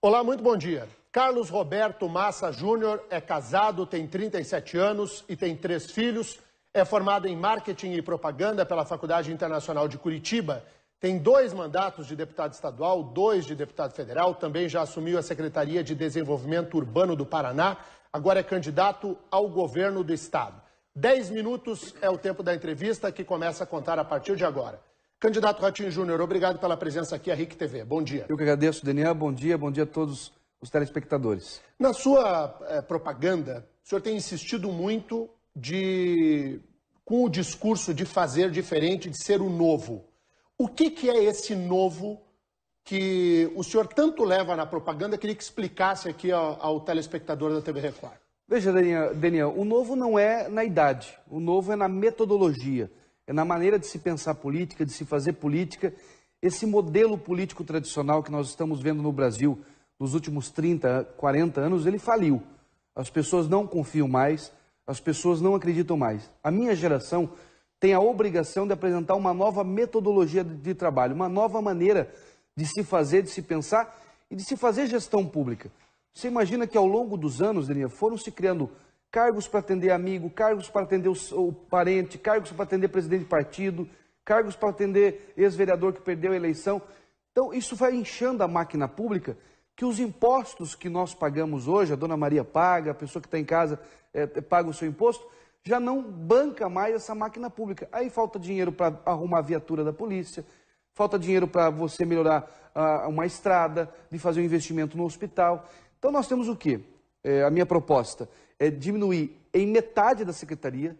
Olá, muito bom dia. Carlos Roberto Massa Júnior é casado, tem 37 anos e tem três filhos. É formado em marketing e propaganda pela Faculdade Internacional de Curitiba. Tem dois mandatos de deputado estadual, dois de deputado federal. Também já assumiu a Secretaria de Desenvolvimento Urbano do Paraná. Agora é candidato ao governo do estado. Dez minutos é o tempo da entrevista que começa a contar a partir de agora. Candidato Ratinho Júnior, obrigado pela presença aqui à RIC TV. Bom dia. Eu que agradeço, Daniel. Bom dia, bom dia a todos os telespectadores. Na sua eh, propaganda, o senhor tem insistido muito de com o discurso de fazer diferente, de ser o novo. O que, que é esse novo que o senhor tanto leva na propaganda? Queria que explicasse aqui ao, ao telespectador da TV Record. Veja, Daniel, Daniel, o novo não é na idade, o novo é na metodologia. É na maneira de se pensar política, de se fazer política. Esse modelo político tradicional que nós estamos vendo no Brasil nos últimos 30, 40 anos, ele faliu. As pessoas não confiam mais, as pessoas não acreditam mais. A minha geração tem a obrigação de apresentar uma nova metodologia de trabalho, uma nova maneira de se fazer, de se pensar e de se fazer gestão pública. Você imagina que ao longo dos anos, Daniel, foram se criando cargos para atender amigo, cargos para atender o, parente, cargos para atender presidente de partido, cargos para atender ex-vereador que perdeu a eleição. Então, isso vai inchando a máquina pública, que os impostos que nós pagamos hoje, a dona Maria paga, a pessoa que está em casa é, paga o seu imposto, já não banca mais essa máquina pública. Aí falta dinheiro para arrumar a viatura da polícia, falta dinheiro para você melhorar uma estrada, de fazer um investimento no hospital. Então, nós temos o quê? é, a minha proposta é diminuir em metade da secretaria,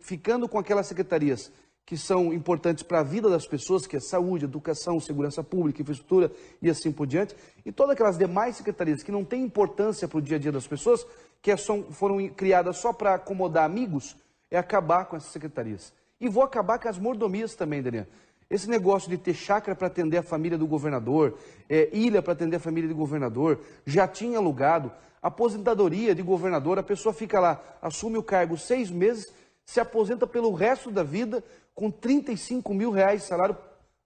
ficando com aquelas secretarias que são importantes para a vida das pessoas, que é saúde, educação, segurança pública, infraestrutura e assim por diante, e todas aquelas demais secretarias que não têm importância para o dia a dia das pessoas, que é foram criadas só para acomodar amigos, é acabar com essas secretarias. E vou acabar com as mordomias também, Daniel. Esse negócio de ter chácara para atender a família do governador, é, ilha para atender a família do governador, já tinha alugado, aposentadoria de governador, a pessoa fica lá, assume o cargo seis meses, se aposenta pelo resto da vida com 35 mil reais de salário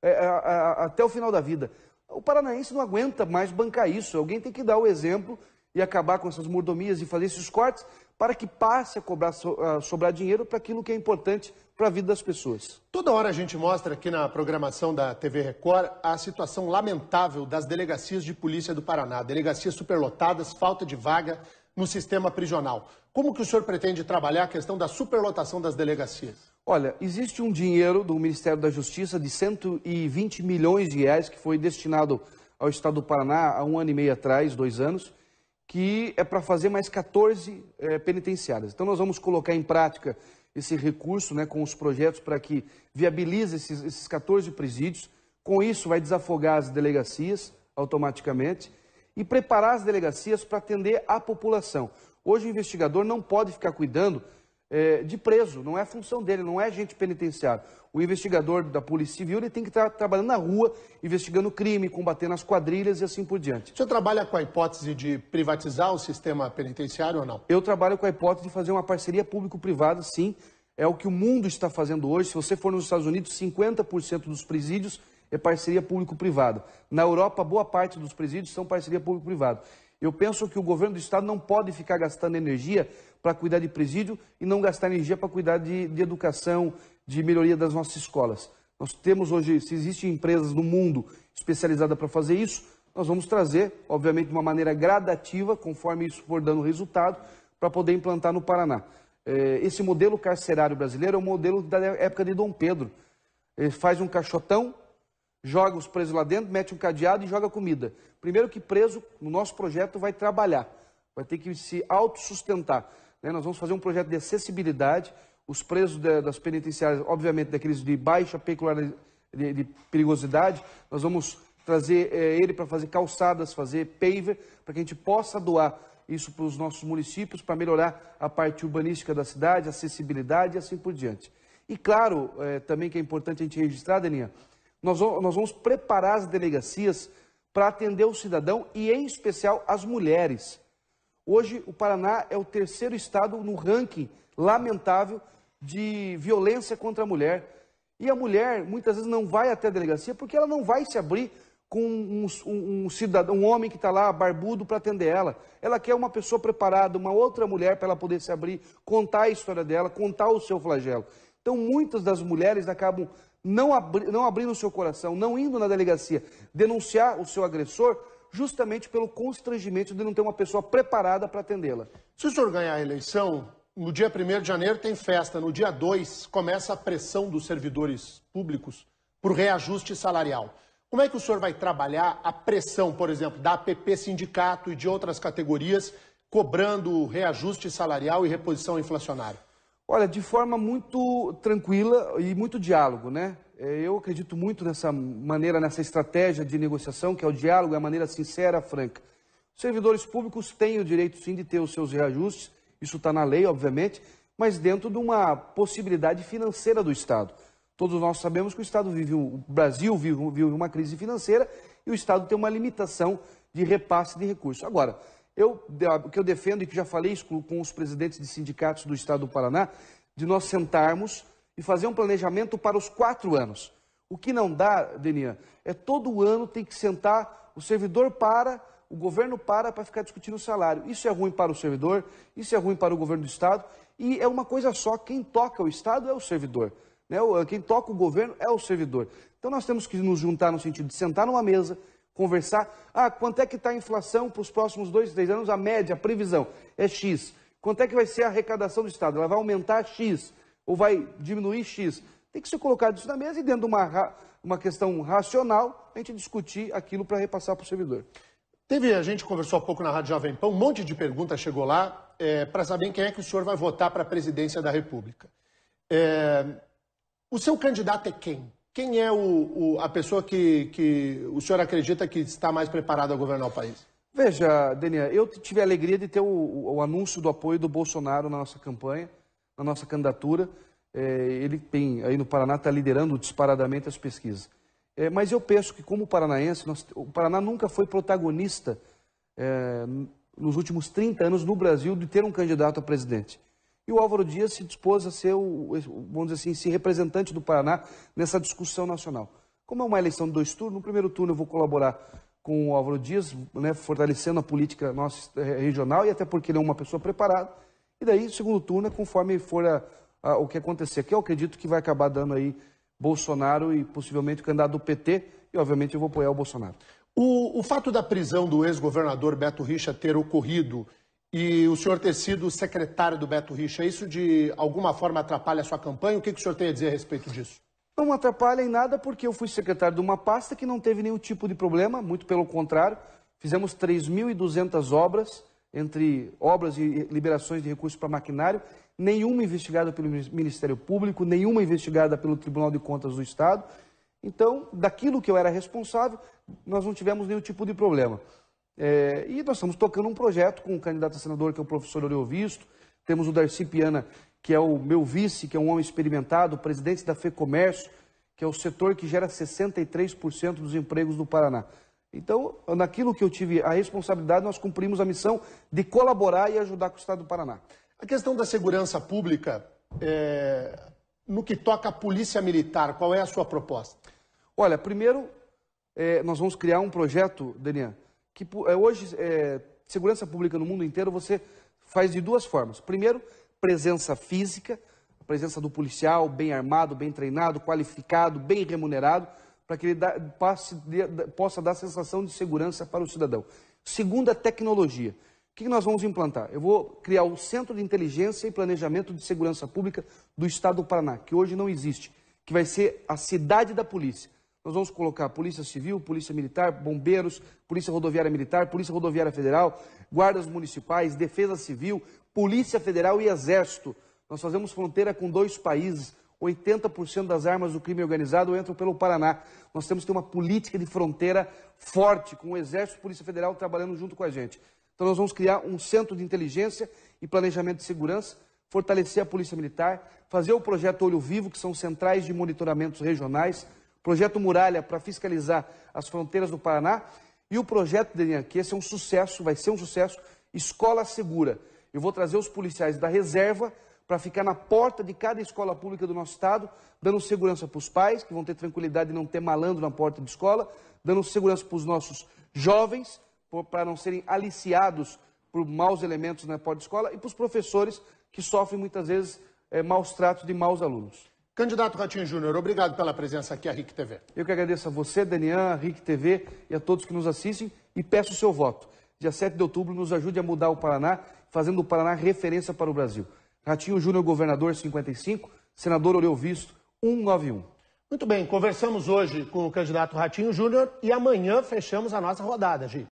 é, a, a, até o final da vida. O paranaense não aguenta mais bancar isso. Alguém tem que dar o exemplo e acabar com essas mordomias e fazer esses cortes para que passe a cobrar, a sobrar dinheiro para aquilo que é importante para a vida das pessoas. Toda hora a gente mostra aqui na programação da TV Record a situação lamentável das delegacias de polícia do Paraná, delegacias superlotadas, falta de vaga no sistema prisional. Como que o senhor pretende trabalhar a questão da superlotação das delegacias? Olha, existe um dinheiro do Ministério da Justiça de 120 milhões de reais que foi destinado ao Estado do Paraná há um ano e meio atrás, dois anos, que é para fazer mais 14 é, eh, penitenciárias. Então, nós vamos colocar em prática esse recurso né, com os projetos para que viabilize esses, esses 14 presídios. Com isso, vai desafogar as delegacias automaticamente e preparar as delegacias para atender a população. Hoje, o investigador não pode ficar cuidando é, de preso, não é função dele, não é agente penitenciário. O investigador da Polícia Civil ele tem que estar trabalhando na rua, investigando crime, combatendo as quadrilhas e assim por diante. O senhor trabalha com a hipótese de privatizar o sistema penitenciário ou não? Eu trabalho com a hipótese de fazer uma parceria público-privada, sim. É o que o mundo está fazendo hoje. Se você for nos Estados Unidos, 50% dos presídios é parceria público-privada. Na Europa, boa parte dos presídios são parceria público-privada. Eu penso que o governo do estado não pode ficar gastando energia para cuidar de presídio e não gastar energia para cuidar de, de educação, de melhoria das nossas escolas. Nós temos hoje, se existem empresas no mundo especializadas para fazer isso, nós vamos trazer, obviamente, de uma maneira gradativa, conforme isso for dando resultado, para poder implantar no Paraná. É, esse modelo carcerário brasileiro é o um modelo da época de Dom Pedro. Ele faz um caixotão, joga os presos lá dentro, mete um cadeado e joga comida. Primeiro que preso, no nosso projeto, vai trabalhar, vai ter que se autossustentar. Né? Nós vamos fazer um projeto de acessibilidade, os presos das penitenciárias, obviamente, daqueles de baixa peculiaridade, de, de perigosidade, nós vamos trazer é, ele para fazer calçadas, fazer paver, para que a gente possa doar isso para os nossos municípios, para melhorar a parte urbanística da cidade, acessibilidade e assim por diante. E claro, é, também que é importante a gente registrar, Daniel, nós, vamos preparar as delegacias para atender o cidadão e, em especial, as mulheres. Hoje, o Paraná é o terceiro estado no ranking lamentável de violência contra a mulher. E a mulher, muitas vezes, não vai até a delegacia porque ela não vai se abrir com um, um, um cidadão, um homem que está lá barbudo para atender ela. Ela quer uma pessoa preparada, uma outra mulher para ela poder se abrir, contar a história dela, contar o seu flagelo. Então, muitas das mulheres acabam não, abri, não abrindo o seu coração, não indo na delegacia denunciar o seu agressor, justamente pelo constrangimento de não ter uma pessoa preparada para atendê-la. Se o senhor ganhar a eleição, no dia 1 de janeiro tem festa, no dia 2 começa a pressão dos servidores públicos por reajuste salarial. Como é que o senhor vai trabalhar a pressão, por exemplo, da APP Sindicato e de outras categorias cobrando reajuste salarial e reposição inflacionária? Olha, de forma muito tranquila e muito diálogo, né? É, eu acredito muito nessa maneira, nessa estratégia de negociação, que é o diálogo, é a maneira sincera, franca. servidores públicos têm o direito, sim, de ter os seus reajustes, isso está na lei, obviamente, mas dentro de uma possibilidade financeira do Estado. Todos nós sabemos que o Estado vive, o Brasil vive, vive uma crise financeira e o Estado tem uma limitação de repasse de recursos. Agora, eu, o que eu defendo e que já falei isso com os presidentes de sindicatos do Estado do Paraná, de nós sentarmos e fazer um planejamento para os quatro anos. O que não dá, Denian, é todo ano tem que sentar, o servidor para, o governo para para ficar discutindo o salário. Isso é ruim para o servidor, isso é ruim para o governo do Estado e é uma coisa só, quem toca o Estado é o servidor. Né? Quem toca o governo é o servidor. Então nós temos que nos juntar no sentido de sentar numa mesa, conversar. Ah, quanto é que está a inflação para os próximos dois, três anos? A média, a previsão é X. Quanto é que vai ser a arrecadação do Estado? Ela vai aumentar X ou vai diminuir X? Tem que se colocar isso na mesa e dentro de uma, uma questão racional, a gente discutir aquilo para repassar para o servidor. Teve, a gente conversou há pouco na Rádio Jovem Pan, um monte de perguntas chegou lá é, para saber quem é que o senhor vai votar para a presidência da República. É, o seu candidato é quem? Quem é o, o, a pessoa que, que o senhor acredita que está mais preparada a governar o país? Veja, Daniel, eu tive a alegria de ter o, o, anúncio do apoio do Bolsonaro na nossa campanha, na nossa candidatura. É, ele tem, aí no Paraná, está liderando disparadamente as pesquisas. É, mas eu penso que, como paranaense, nós, o Paraná nunca foi protagonista é, nos últimos 30 anos no Brasil de ter um candidato a presidente. E o Álvaro Dias se dispôs a ser, o, vamos dizer assim, se representante do Paraná nessa discussão nacional. Como é uma eleição de dois turnos, no primeiro turno eu vou colaborar com o Álvaro Dias, né, fortalecendo a política nossa eh, regional, e até porque ele é uma pessoa preparada. E daí, segundo turno, é conforme for a, a, o que acontecer. Que eu acredito que vai acabar dando aí Bolsonaro e possivelmente o candidato do PT, e obviamente eu vou apoiar o Bolsonaro. O, o fato da prisão do ex-governador Beto Richa ter ocorrido e o senhor ter sido secretário do Beto Richa, isso de alguma forma atrapalha a sua campanha? O que, que o senhor tem a dizer a respeito disso? Não atrapalha em nada porque eu fui secretário de uma pasta que não teve nenhum tipo de problema, muito pelo contrário. Fizemos 3.200 obras, entre obras e liberações de recursos para maquinário, nenhuma investigada pelo Ministério Público, nenhuma investigada pelo Tribunal de Contas do Estado. Então, daquilo que eu era responsável, nós não tivemos nenhum tipo de problema. É, e nós estamos tocando um projeto com o candidato a senador, que é o professor Visto. Temos o Darcy Piana, que é o meu vice, que é um homem experimentado, presidente da FEComércio, que é o setor que gera 63% dos empregos do Paraná. Então, naquilo que eu tive a responsabilidade, nós cumprimos a missão de colaborar e ajudar com o Estado do Paraná. A questão da segurança pública, é... no que toca à polícia militar, qual é a sua proposta? Olha, primeiro, é, nós vamos criar um projeto, Denian, que é, hoje, é, segurança pública no mundo inteiro, você faz de duas formas. Primeiro, presença física, a presença do policial, bem armado, bem treinado, qualificado, bem remunerado, para que ele dá, passe, dê, possa dar sensação de segurança para o cidadão. Segunda, tecnologia. O que nós vamos implantar? Eu vou criar o Centro de Inteligência e Planejamento de Segurança Pública do Estado do Paraná, que hoje não existe, que vai ser a cidade da polícia. Nós vamos colocar Polícia Civil, Polícia Militar, Bombeiros, Polícia Rodoviária Militar, Polícia Rodoviária Federal, Guardas Municipais, Defesa Civil, Polícia Federal e Exército. Nós fazemos fronteira com dois países. 80% das armas do crime organizado entram pelo Paraná. Nós temos que ter uma política de fronteira forte, com o Exército e a Polícia Federal trabalhando junto com a gente. Então, nós vamos criar um centro de inteligência e planejamento de segurança, fortalecer a Polícia Militar, fazer o projeto Olho Vivo, que são centrais de monitoramentos regionais projeto Muralha para fiscalizar as fronteiras do Paraná e o projeto Denian, que esse é um sucesso, vai ser um sucesso, Escola Segura. Eu vou trazer os policiais da reserva para ficar na porta de cada escola pública do nosso estado, dando segurança para os pais, que vão ter tranquilidade de não ter malandro na porta de escola, dando segurança para os nossos jovens, para não serem aliciados por maus elementos na porta de escola, e para os professores que sofrem muitas vezes é, maus tratos de maus alunos. Candidato Ratinho Júnior, obrigado pela presença aqui à RIC TV. Eu que agradeço a você, Daniel, à RIC TV e a todos que nos assistem e peço o seu voto. Dia 7 de outubro, nos ajude a mudar o Paraná, fazendo o Paraná referência para o Brasil. Ratinho Júnior, governador 55, senador Oreu Visto 191. Muito bem, conversamos hoje com o candidato Ratinho Júnior e amanhã fechamos a nossa rodada, Gi.